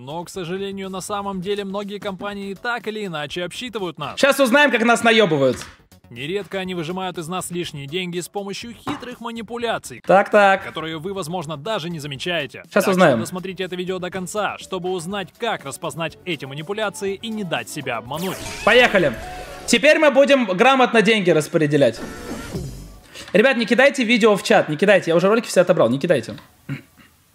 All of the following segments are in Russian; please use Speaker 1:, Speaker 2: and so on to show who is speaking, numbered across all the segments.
Speaker 1: но, к сожалению, на самом деле многие компании так или иначе обсчитывают нас. Сейчас узнаем, как нас наебывают. Нередко они выжимают из нас лишние деньги с помощью хитрых манипуляций. Так, так. Которые вы, возможно, даже не замечаете. Сейчас так узнаем. Что досмотрите это видео до конца, чтобы узнать, как распознать эти манипуляции и не дать себя обмануть.
Speaker 2: Поехали. Теперь мы будем грамотно деньги распределять. Ребят, не кидайте видео в чат, не кидайте. Я уже ролики все отобрал, не кидайте.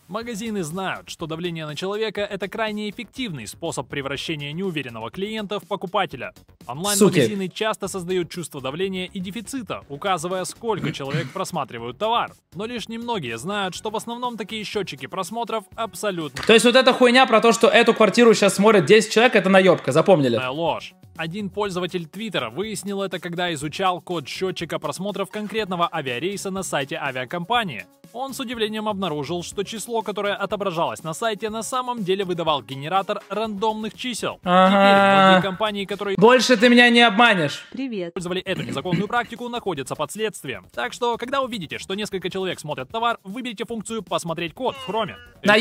Speaker 1: Магазины знают, что давление на человека – это крайне эффективный способ превращения неуверенного клиента в покупателя. Онлайн-магазины часто создают чувство давления и дефицита, указывая, сколько человек просматривают товар. Но лишь немногие знают, что в основном такие счетчики просмотров абсолютно... То
Speaker 2: есть вот эта хуйня про то, что эту квартиру сейчас смотрят 10 человек – это наебка, запомнили? Ложь.
Speaker 1: Один пользователь Твиттера выяснил это, когда изучал код счетчика просмотров конкретного авиарейса на сайте авиакомпании он с удивлением обнаружил, что число, которое отображалось на сайте, на самом деле выдавал генератор рандомных чисел. компании, которые... Больше
Speaker 2: ты меня не обманешь.
Speaker 1: Привет. ...пользовали эту незаконную практику, находятся под следствием. Так что, когда увидите, что несколько человек смотрят товар, выберите функцию «Посмотреть код» в хроме. На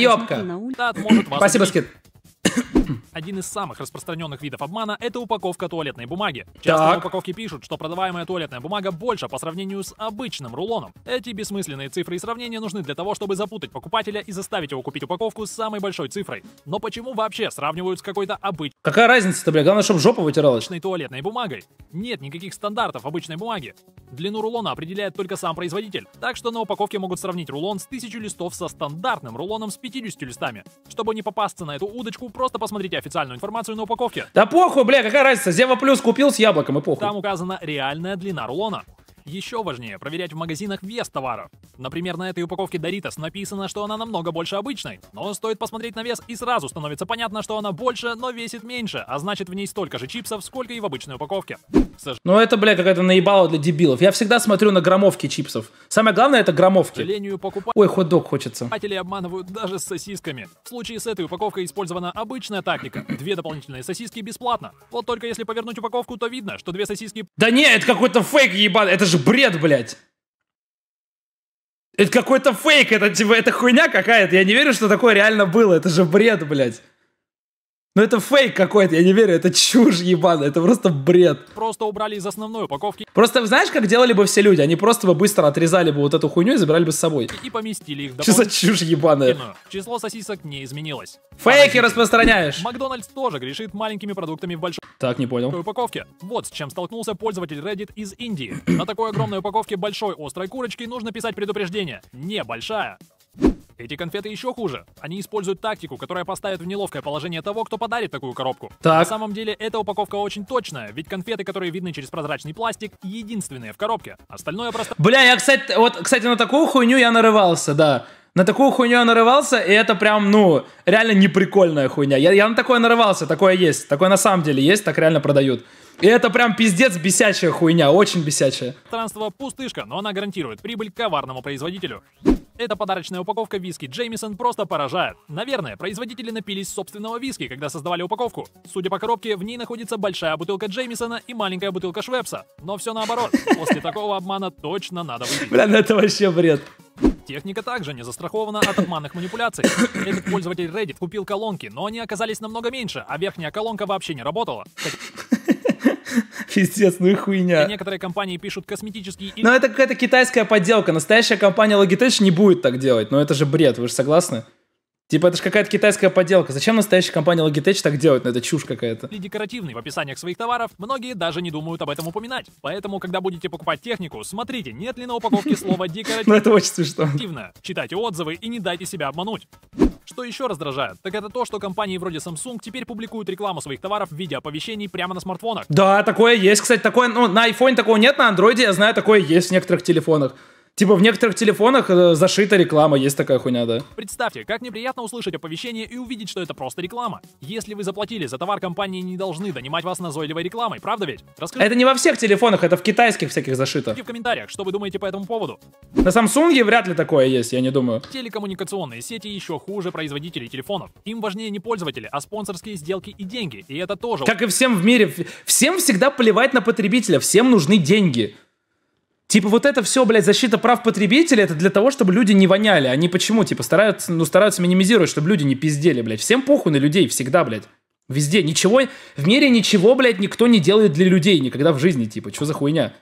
Speaker 1: Да, Спасибо, Скит. Один из самых распространенных видов обмана – это упаковка туалетной бумаги. Часто так. на упаковке пишут, что продаваемая туалетная бумага больше по сравнению с обычным рулоном. Эти бессмысленные цифры и сравнения нужны для того, чтобы запутать покупателя и заставить его купить упаковку с самой большой цифрой. Но почему вообще сравнивают с какой-то обычной?
Speaker 2: Какая разница-то, бля? Главное, чтобы жопа вытиралась.
Speaker 1: туалетной бумагой. Нет никаких стандартов обычной бумаги. Длину рулона определяет только сам производитель. Так что на упаковке могут сравнить рулон с тысячу листов со стандартным рулоном с 50 листами. Чтобы не попасться на эту удочку, просто Просто посмотрите официальную информацию на упаковке.
Speaker 2: Да похуй, бля, какая разница? Зева Плюс купил с яблоком и похуй. Там
Speaker 1: указана реальная длина рулона. Еще важнее проверять в магазинах вес товара. Например, на этой упаковке Doritos написано, что она намного больше обычной. Но стоит посмотреть на вес, и сразу становится понятно, что она больше, но весит меньше, а значит в ней столько же чипсов, сколько и в обычной упаковке.
Speaker 2: Ну это, бля, какая-то наебала для дебилов. Я всегда смотрю на громовки чипсов. Самое главное это громовки.
Speaker 1: покупать. Ой, хот-дог хочется. Покупатели обманывают даже с сосисками. В случае с этой упаковкой использована обычная тактика. Две дополнительные сосиски бесплатно. Вот только если повернуть упаковку, то видно, что две сосиски...
Speaker 2: Да не, это какой-то фейк ебан, Это же бред, блядь. Это какой-то фейк, это типа, это хуйня какая-то. Я не верю, что такое реально было. Это же бред, блядь. Но ну, это фейк какой-то, я не верю, это чушь ебаная, это просто бред.
Speaker 1: Просто убрали из основной упаковки.
Speaker 2: Просто знаешь, как делали бы все люди? Они просто бы быстро отрезали бы вот эту хуйню и забрали бы с собой.
Speaker 1: И поместили их домой. Что за чушь
Speaker 2: ебаная? Ну,
Speaker 1: число сосисок не изменилось. Фейки Паразиты. распространяешь. Макдональдс тоже грешит маленькими продуктами в большой... Так, не понял. упаковке. Вот с чем столкнулся пользователь Reddit из Индии. На такой огромной упаковке большой острой курочки нужно писать предупреждение. Небольшая. Эти конфеты еще хуже. Они используют тактику, которая поставит в неловкое положение того, кто подарит такую коробку. Так. На самом деле, эта упаковка очень точная, ведь конфеты, которые видны через прозрачный пластик, единственные в коробке. Остальное просто...
Speaker 2: Бля, я, кстати, вот, кстати, на такую хуйню я нарывался, да. На такую хуйню я нарывался, и это прям, ну, реально неприкольная хуйня. Я, я на такое нарывался, такое есть. Такое на самом деле есть, так реально продают. И это прям пиздец бесячая хуйня, очень бесячая.
Speaker 1: Пространство пустышка, но она гарантирует прибыль коварному производителю. Эта подарочная упаковка виски Джеймисон просто поражает. Наверное, производители напились собственного виски, когда создавали упаковку. Судя по коробке, в ней находится большая бутылка Джеймисона и маленькая бутылка Швепса. Но все наоборот. После такого обмана точно надо выпить. Бля, ну
Speaker 2: это вообще бред.
Speaker 1: Техника также не застрахована от обманных манипуляций. Этот пользователь Reddit купил колонки, но они оказались намного меньше, а верхняя колонка вообще не работала.
Speaker 2: Пиздец, ну и хуйня. И
Speaker 1: некоторые компании пишут косметические... Но это
Speaker 2: какая-то китайская подделка. Настоящая компания Logitech не будет так делать. Но это же бред, вы же согласны? Типа, это же какая-то китайская подделка. Зачем настоящая компания Logitech так делает? Ну, это чушь какая-то. И
Speaker 1: декоративный в описаниях своих товаров многие даже не думают об этом упоминать. Поэтому, когда будете покупать технику, смотрите, нет ли на упаковке слова декоративно. Ну, это очень смешно. Читайте отзывы и не дайте себя обмануть. Что еще раздражает, так это то, что компании вроде Samsung теперь публикуют рекламу своих товаров в виде оповещений прямо на смартфонах.
Speaker 2: Да, такое есть, кстати, такое, ну, на iPhone такого нет, на Android я знаю, такое есть в некоторых телефонах. Типа в некоторых телефонах э, зашита реклама, есть такая хуйня, да.
Speaker 1: Представьте, как неприятно услышать оповещение и увидеть, что это просто реклама. Если вы заплатили за товар, компании не должны донимать вас назойливой рекламой, правда ведь? Расскажите а Это не
Speaker 2: во всех телефонах, это в китайских всяких зашито. Пишите в
Speaker 1: комментариях, что вы думаете по этому поводу.
Speaker 2: На Samsung вряд ли такое есть, я не думаю.
Speaker 1: Телекоммуникационные сети еще хуже производителей телефонов.
Speaker 2: Им важнее не пользователи, а спонсорские сделки и деньги. И это тоже... Как и всем в мире, всем всегда плевать на потребителя, всем нужны деньги. Типа вот это все, блядь, защита прав потребителей это для того, чтобы люди не воняли. Они почему, типа, стараются, ну, стараются минимизировать, чтобы люди не пиздели, блядь. Всем похуй на людей всегда, блядь. Везде. Ничего, в мире ничего, блядь, никто не делает для людей никогда в жизни, типа. Что за хуйня?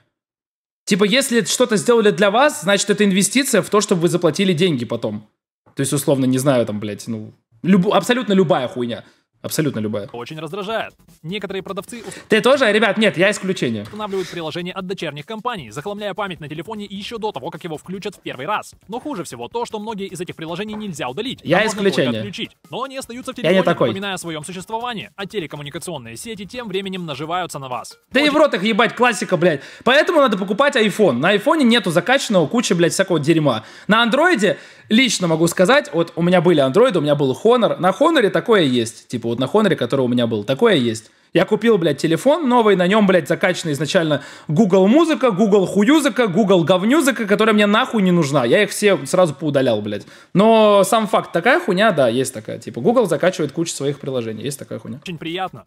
Speaker 2: Типа, если что-то сделали для вас, значит, это инвестиция в то, чтобы вы заплатили деньги потом. То есть, условно, не знаю, там, блядь, ну, люб... абсолютно любая хуйня. Абсолютно любая. Очень раздражает.
Speaker 1: Некоторые продавцы...
Speaker 2: Ты тоже? Ребят, нет, я исключение.
Speaker 1: Устанавливают приложение от дочерних компаний, захламляя память на телефоне еще до того, как его включат в первый раз. Но хуже всего то, что многие из этих приложений нельзя удалить. Я а исключение. Отключить. Но они остаются в телефоне, я не такой. напоминая о своем существовании. А телекоммуникационные сети тем временем наживаются на вас.
Speaker 2: Да Очень... и в рот их ебать, классика, блядь. Поэтому надо покупать iPhone. На iPhone нету закачанного кучи, блядь, всякого дерьма. На андроиде Лично могу сказать, вот у меня были Android, у меня был Honor. На Honor такое есть. Типа вот на Honor, который у меня был, такое есть. Я купил, блядь, телефон новый, на нем, блядь, закачана изначально Google Музыка, Google Хуюзыка, Google Говнюзыка, которая мне нахуй не нужна. Я их все сразу поудалял, блядь. Но сам факт, такая хуйня, да, есть такая. Типа Google закачивает кучу своих приложений, есть такая хуйня.
Speaker 1: Очень приятно.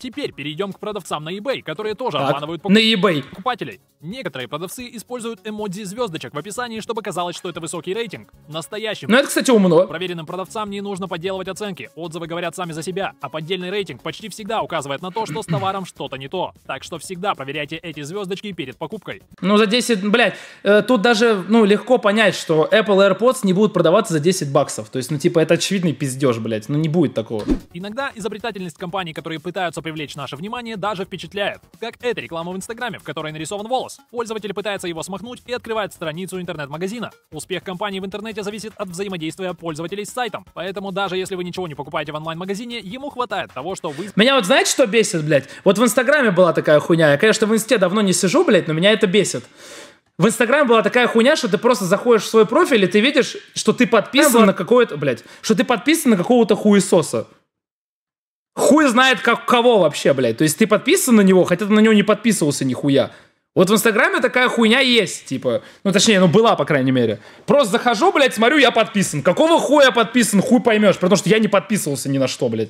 Speaker 1: Теперь перейдем к продавцам на eBay, которые тоже так. обманывают покуп... на eBay. покупателей. Некоторые продавцы используют эмодзи звездочек в описании, чтобы казалось, что это высокий рейтинг. Настоящим. Ну это, кстати, умно. Проверенным продавцам не нужно подделывать оценки. Отзывы говорят сами за себя, а поддельный рейтинг почти всегда указывает на то, что с товаром что-то не то. Так что всегда проверяйте эти звездочки перед покупкой.
Speaker 2: Ну за 10, блядь, э, тут даже, ну, легко понять, что Apple AirPods не будут продаваться за 10 баксов. То есть, ну, типа, это очевидный пиздеж, блядь. Ну, не будет такого.
Speaker 1: Иногда изобретательность компаний, которые пытаются привлечь наше внимание, даже впечатляет. Как эта реклама в Инстаграме, в которой нарисован волос. Пользователь пытается его смахнуть и открывает страницу интернет-магазина. Успех компании в интернете зависит от взаимодействия пользователей с сайтом. Поэтому даже если вы ничего не покупаете в онлайн-магазине, ему хватает того, что вы...
Speaker 2: Меня вот знаете, что бесит, блядь? Вот в Инстаграме была такая хуйня. Я, конечно, в Инсте давно не сижу, блядь, но меня это бесит. В Инстаграме была такая хуйня, что ты просто заходишь в свой профиль, и ты видишь, что ты подписан на какое-то... Блядь, что ты подписан на какого-то хуесоса. Хуй знает как кого вообще, блядь. То есть ты подписан на него, хотя ты на него не подписывался нихуя. Вот в Инстаграме такая хуйня есть, типа. Ну, точнее, ну, была, по крайней мере. Просто захожу, блядь, смотрю, я подписан. Какого хуя подписан, хуй поймешь, потому что я не подписывался ни на что, блядь.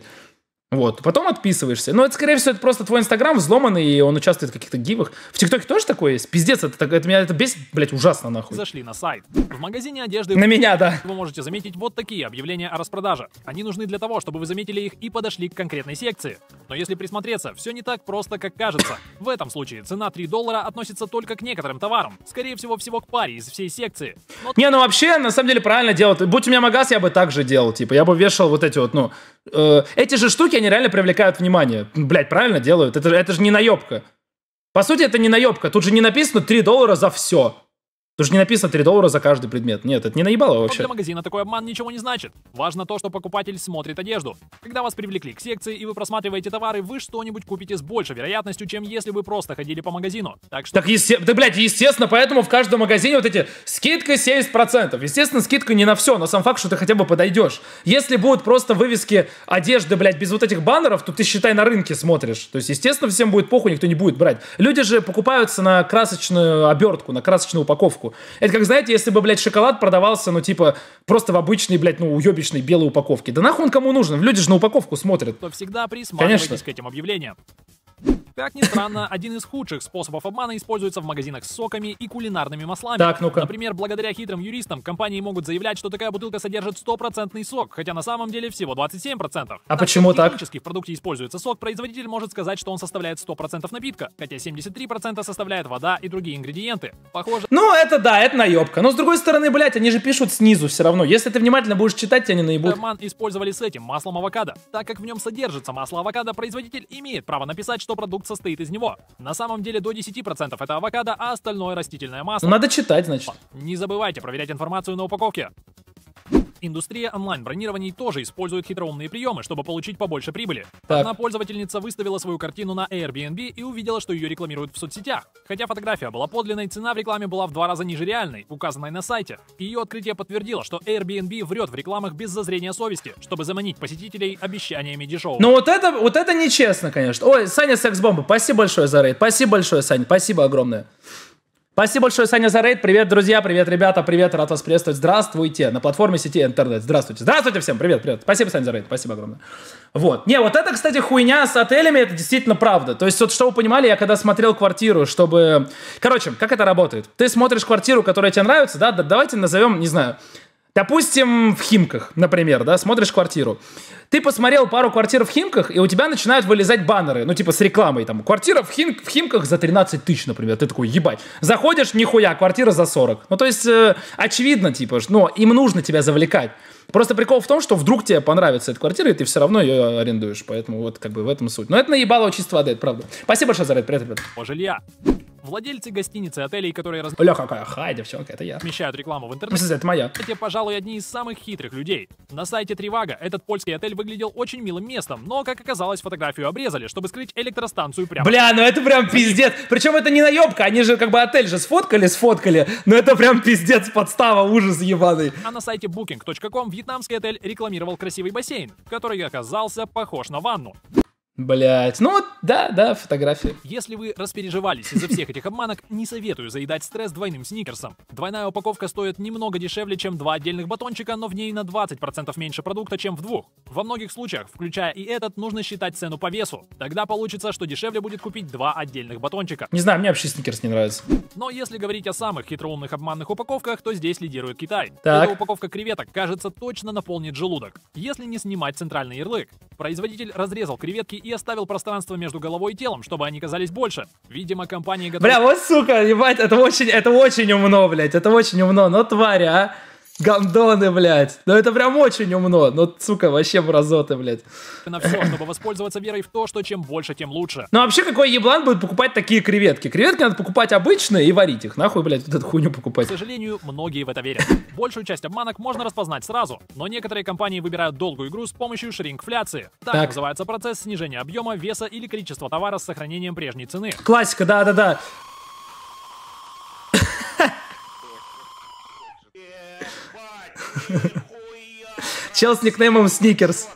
Speaker 2: Вот, потом отписываешься. Но это, скорее всего, это просто твой инстаграм взломанный, и он участвует в каких-то гивах. В ТикТоке тоже такое есть? Пиздец, это, это, меня это бесит, блядь, ужасно нахуй.
Speaker 1: Зашли на сайт. В магазине одежды... На меня, да. Вы можете заметить вот такие объявления о распродаже. Они нужны для того, чтобы вы заметили их и подошли к конкретной секции. Но если присмотреться, все не так просто, как кажется. В этом случае цена 3 доллара относится только к некоторым товарам. Скорее всего, всего к паре из всей секции.
Speaker 2: Но... Не, ну вообще, на самом деле, правильно делать. Будь у меня магаз, я бы так же делал. Типа, я бы вешал вот эти вот, ну, Э, эти же штуки, они реально привлекают внимание. Блять, правильно делают. Это, это же не наебка. По сути, это не наебка. Тут же не написано 3 доллара за все. Потому что не написано 3 доллара за каждый предмет. Нет, это не наебало вообще. Для
Speaker 1: магазина такой обман ничего не значит. Важно то, что покупатель смотрит одежду. Когда вас привлекли к секции и вы просматриваете товары, вы что-нибудь купите с большей вероятностью, чем если
Speaker 2: вы просто ходили по магазину. Так что... Так, есте... да, блядь, естественно, поэтому в каждом магазине вот эти скидка 70%. Естественно, скидка не на все, но сам факт, что ты хотя бы подойдешь. Если будут просто вывески одежды, блядь, без вот этих баннеров, то ты, считай, на рынке смотришь. То есть, естественно, всем будет похуй, никто не будет брать. Люди же покупаются на красочную обертку, на красочную упаковку. Это как, знаете, если бы, блядь, шоколад продавался, ну, типа, просто в обычной, блядь, ну, уебищной белой упаковке. Да нахуй он кому нужен? Люди же на упаковку смотрят. То
Speaker 1: всегда присматривайтесь Конечно. к этим объявлениям. Как ни странно, один из худших способов обмана используется в магазинах с соками и кулинарными маслами. Так, ну-ка. Например, благодаря хитрым юристам компании могут заявлять, что такая бутылка содержит стопроцентный сок, хотя на самом деле всего 27%. А так, почему так? Технически в продукте используется сок, производитель может сказать, что он составляет 100% напитка, хотя 73% составляет вода и другие ингредиенты. Похоже...
Speaker 2: Ну, это да, это наебка. Но с другой стороны, блядь, они же пишут снизу все равно. Если ты внимательно будешь читать, тебя не наебут. Терман
Speaker 1: использовали с этим маслом авокадо. Так как в нем содержится масло авокадо, производитель имеет право написать, что продукт продукт состоит из него. На самом деле до 10% это авокадо, а остальное растительное масло. Надо
Speaker 2: читать, значит.
Speaker 1: Не забывайте проверять информацию на упаковке. Индустрия онлайн-бронирований тоже использует хитроумные приемы, чтобы получить побольше прибыли. Так. Одна пользовательница выставила свою картину на Airbnb и увидела, что ее рекламируют в соцсетях. Хотя фотография была подлинной, цена в рекламе была в два раза ниже реальной, указанной на сайте. Ее открытие подтвердило, что Airbnb врет в рекламах без зазрения совести, чтобы заманить посетителей обещаниями дешевого. Ну вот
Speaker 2: это, вот это нечестно, конечно. Ой, Саня Секс Бомба, спасибо большое за рейд. Спасибо большое, Саня, спасибо огромное. Спасибо большое, Саня, за рейд. Привет, друзья, привет, ребята, привет, рад вас приветствовать. Здравствуйте на платформе сети интернет. Здравствуйте. Здравствуйте всем, привет, привет. Спасибо, Саня, за рейд, спасибо огромное. Вот. Не, вот это, кстати, хуйня с отелями, это действительно правда. То есть, вот что вы понимали, я когда смотрел квартиру, чтобы... Короче, как это работает? Ты смотришь квартиру, которая тебе нравится, да, давайте назовем, не знаю, Допустим, в Химках, например, да, смотришь квартиру. Ты посмотрел пару квартир в Химках, и у тебя начинают вылезать баннеры, ну, типа, с рекламой, там, квартира в, Хим- в Химках за 13 тысяч, например. Ты такой, ебать. Заходишь, нихуя, квартира за 40. Ну, то есть, э, очевидно, типа, что. но ну, им нужно тебя завлекать. Просто прикол в том, что вдруг тебе понравится эта квартира, и ты все равно ее арендуешь. Поэтому вот как бы в этом суть. Но это наебало чисто воды, это правда. Спасибо большое за это. Привет, ребят. О, жилья.
Speaker 1: Владельцы гостиниц и отелей, которые раз... Лёха, какая хай, девчонка, это я. Смещают рекламу в интернете. это моя. Это, пожалуй, одни из самых хитрых людей. На сайте Тривага этот польский отель выглядел очень милым местом, но, как оказалось, фотографию обрезали, чтобы скрыть электростанцию прямо. Бля, ну это прям
Speaker 2: пиздец. Причем это не наебка, они же как бы отель же сфоткали, сфоткали, но это прям пиздец, подстава, ужас ебаный.
Speaker 1: А на сайте booking.com вьетнамский отель рекламировал красивый бассейн, который оказался похож на ванну.
Speaker 2: Блять, ну вот, да, да, фотографии.
Speaker 1: Если вы распереживались из-за всех этих обманок, не советую заедать стресс двойным сникерсом. Двойная упаковка стоит немного дешевле, чем два отдельных батончика, но в ней на 20% меньше продукта, чем в двух. Во многих случаях, включая и этот, нужно считать цену по весу. Тогда получится, что дешевле будет купить два отдельных батончика. Не
Speaker 2: знаю, мне вообще сникерс не нравится.
Speaker 1: Но если говорить о самых хитроумных обманных упаковках, то здесь лидирует Китай. Так. Эта упаковка креветок, кажется, точно наполнит желудок, если не снимать центральный ярлык. Производитель разрезал креветки и я ставил пространство между головой и телом, чтобы они казались больше. Видимо, компания готова... Бля, вот
Speaker 2: сука, ебать, это очень, это очень умно, блядь, это очень умно, но тварь, а. Гандоны, блядь. Ну это прям очень умно. Ну, сука, вообще мразоты, блядь.
Speaker 1: На все, чтобы воспользоваться верой в то, что чем больше, тем лучше.
Speaker 2: Ну вообще, какой еблан будет покупать такие креветки? Креветки надо покупать обычные и варить их. Нахуй, блядь, вот эту хуйню покупать. К
Speaker 1: сожалению, многие в это верят. Большую часть обманок можно распознать сразу, но некоторые компании выбирают долгую игру с помощью шрингфляции. Так, так. называется процесс снижения объема, веса или количества товара с сохранением прежней цены.
Speaker 2: Классика, да-да-да. Чел с никнеймом Сникерс.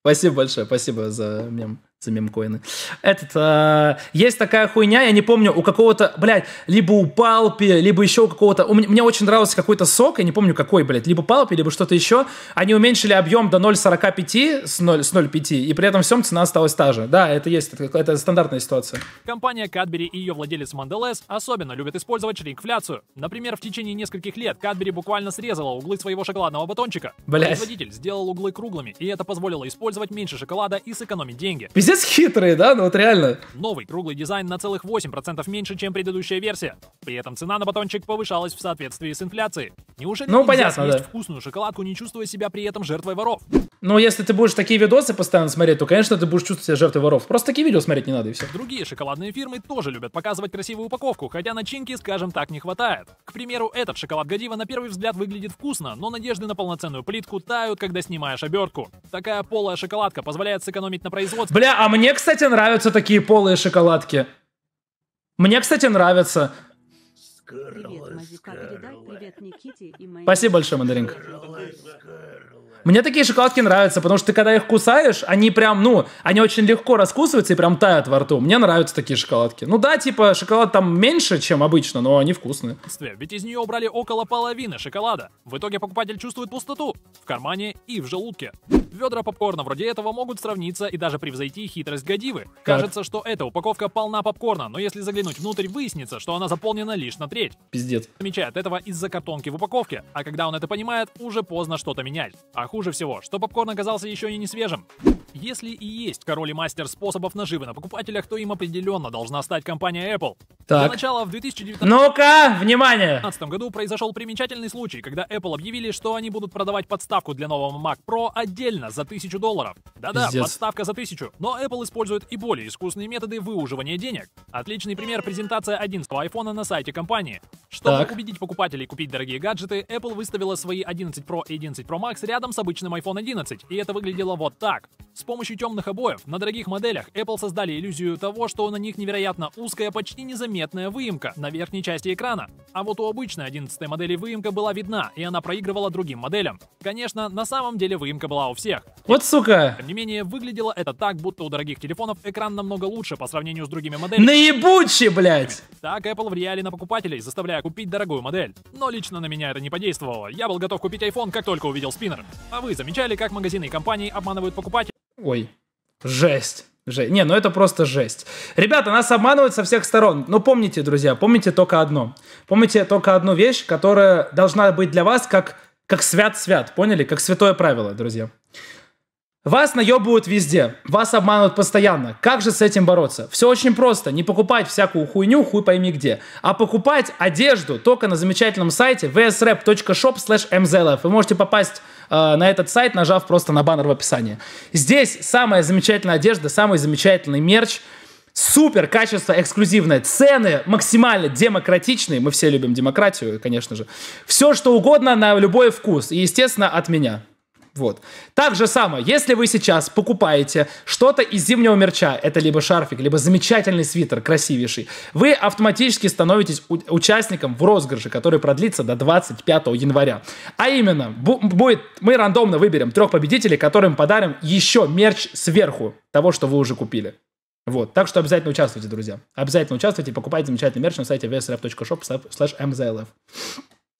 Speaker 2: Спасибо большое, спасибо за мем за мемкоины. Этот, э, есть такая хуйня, я не помню, у какого-то, блядь, либо у Палпи, либо еще у какого-то, у, мне очень нравился какой-то сок, я не помню какой, блядь, либо Палпи, либо что-то еще, они уменьшили объем до 0,45 с с 0,05, и при этом всем цена осталась та же. Да, это есть, это, это стандартная ситуация.
Speaker 1: Компания Cadbury и ее владелец Mondelez особенно любят использовать шрингфляцию. Например, в течение нескольких лет Cadbury буквально срезала углы своего шоколадного батончика. Блядь. Производитель сделал углы круглыми, и это позволило использовать меньше шоколада и сэкономить деньги.
Speaker 2: Пиздец пиздец хитрые, да? Ну вот реально.
Speaker 1: Новый круглый дизайн на целых 8% меньше, чем предыдущая версия. При этом цена на батончик повышалась в соответствии с инфляцией. Неужели ну, понятно, съесть да. вкусную шоколадку, не чувствуя себя при этом жертвой воров?
Speaker 2: Но ну, если ты будешь такие видосы постоянно смотреть, то, конечно, ты будешь чувствовать себя жертвой воров. Просто такие видео смотреть не надо и все.
Speaker 1: Другие шоколадные фирмы тоже любят показывать красивую упаковку, хотя начинки, скажем так, не хватает. К примеру, этот шоколад Годива на первый взгляд выглядит вкусно, но надежды на полноценную плитку тают, когда снимаешь обертку. Такая полая шоколадка позволяет сэкономить на производстве.
Speaker 2: Бля, а мне, кстати, нравятся такие полые шоколадки. Мне, кстати, нравятся. Привет, Мазика, привет Никите и моим... Спасибо большое, Мандаринка. Мне такие шоколадки нравятся, потому что ты когда их кусаешь, они прям, ну, они очень легко раскусываются и прям тают во рту. Мне нравятся такие шоколадки. Ну да, типа, шоколад там меньше, чем обычно, но они вкусные.
Speaker 1: Ведь из нее убрали около половины шоколада. В итоге покупатель чувствует пустоту в кармане и в желудке. Ведра попкорна вроде этого могут сравниться и даже превзойти хитрость Годивы. Как? Кажется, что эта упаковка полна попкорна, но если заглянуть внутрь, выяснится, что она заполнена лишь на треть. Пиздец. Замечает этого из-за картонки в упаковке, а когда он это понимает, уже поздно что-то менять. А хуже всего, что попкорн оказался еще и не свежим. Если и есть король и мастер способов наживы на покупателях, то им определенно должна стать компания Apple. Так. До начала в 2019
Speaker 2: Ну-ка, внимание!
Speaker 1: году произошел примечательный случай, когда Apple объявили, что они будут продавать подставку для нового Mac Pro отдельно за 1000 долларов. Да-да, Пиздец. подставка за 1000. Но Apple использует и более искусные методы выуживания денег. Отличный пример презентация 11 iPhone на сайте компании. Чтобы так. убедить покупателей купить дорогие гаджеты, Apple выставила свои 11 Pro и 11 Pro Max рядом с обычным iPhone 11, и это выглядело вот так. С помощью темных обоев на дорогих моделях Apple создали иллюзию того, что на них невероятно узкая, почти незаметная выемка на верхней части экрана. А вот у обычной 11 модели выемка была видна, и она проигрывала другим моделям. Конечно, на самом деле выемка была у всех. Вот сука! Тем не менее, выглядело это так, будто у дорогих телефонов экран намного лучше по сравнению с другими моделями. Наебучи, блядь! Так Apple в на покупателей, заставляя купить дорогую модель. Но лично на меня это не подействовало. Я был готов купить iPhone, как только увидел спиннер. А вы замечали, как магазины и компании обманывают покупателей?
Speaker 2: Ой, жесть. Жесть. Не, ну это просто жесть. Ребята, нас обманывают со всех сторон. Но ну, помните, друзья, помните только одно. Помните только одну вещь, которая должна быть для вас как, как свят-свят, поняли? Как святое правило, друзья. Вас наебывают везде, вас обманывают постоянно. Как же с этим бороться? Все очень просто. Не покупать всякую хуйню, хуй пойми где, а покупать одежду только на замечательном сайте vsrep.shop/mzlf. Эм Вы можете попасть э, на этот сайт, нажав просто на баннер в описании. Здесь самая замечательная одежда, самый замечательный мерч. Супер качество, эксклюзивное, цены максимально демократичные, мы все любим демократию, конечно же. Все что угодно на любой вкус и, естественно, от меня. Вот. Так же самое, если вы сейчас покупаете что-то из зимнего мерча, это либо шарфик, либо замечательный свитер, красивейший, вы автоматически становитесь участником в розыгрыше, который продлится до 25 января. А именно, будет, мы рандомно выберем трех победителей, которым подарим еще мерч сверху того, что вы уже купили. Вот, так что обязательно участвуйте, друзья. Обязательно участвуйте и покупайте замечательный мерч на сайте vsrf.shop slash mzlf.